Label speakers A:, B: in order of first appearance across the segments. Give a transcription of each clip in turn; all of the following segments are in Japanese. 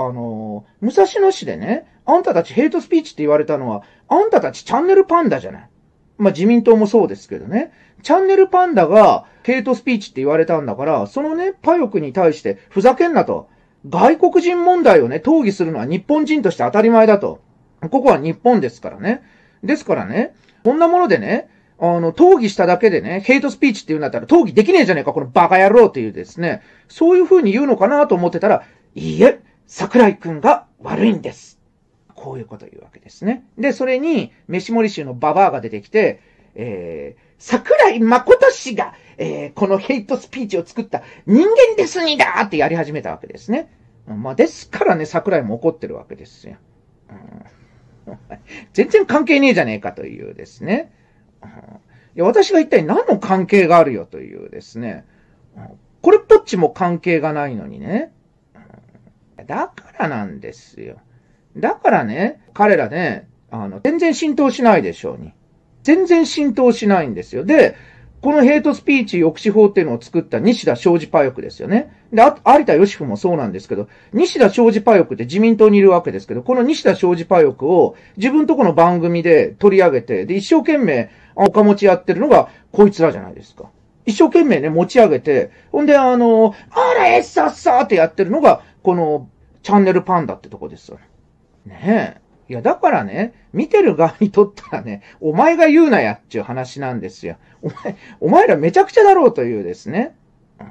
A: あの、武蔵野市でね、あんたたちヘイトスピーチって言われたのは、あんたたちチャンネルパンダじゃない。まあ、自民党もそうですけどね。チャンネルパンダがヘイトスピーチって言われたんだから、そのね、パヨクに対してふざけんなと。外国人問題をね、討議するのは日本人として当たり前だと。ここは日本ですからね。ですからね、こんなものでね、あの、討議しただけでね、ヘイトスピーチって言うんだったら討議できねえじゃねえか、このバカ野郎っていうですね、そういう風に言うのかなと思ってたら、いいえ、桜井くんが悪いんです。こういうこと言うわけですね。で、それに、飯森衆のババアが出てきて、えー、桜井誠氏が、えー、このヘイトスピーチを作った人間ですにだってやり始めたわけですね。まあ、ですからね、桜井も怒ってるわけですよ。うん、全然関係ねえじゃねえかというですね。うん、いや私が一体何の関係があるよというですね。これっぽっちも関係がないのにね。だからなんですよ。だからね、彼らね、あの、全然浸透しないでしょうに。全然浸透しないんですよ。で、このヘイトスピーチ抑止法っていうのを作った西田昌司パヨクですよね。で、あ有田義夫もそうなんですけど、西田昌司パヨクって自民党にいるわけですけど、この西田昌司パヨクを自分とこの番組で取り上げて、で、一生懸命、お金持ちやってるのが、こいつらじゃないですか。一生懸命ね、持ち上げて、ほんで、あの、あれ、っさっさってやってるのが、この、チャンネルパンダってとこですよね。ねえ。いや、だからね、見てる側にとったらね、お前が言うなやっちゅう話なんですよ。お前、お前らめちゃくちゃだろうというですね。うん、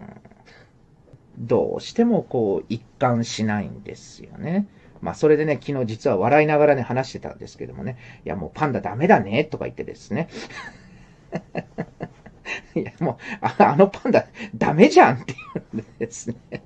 A: どうしてもこう、一貫しないんですよね。まあ、それでね、昨日実は笑いながらね、話してたんですけどもね、いや、もうパンダダメだね、とか言ってですね。いや、もうあ、あのパンダダメじゃんっていうんですね。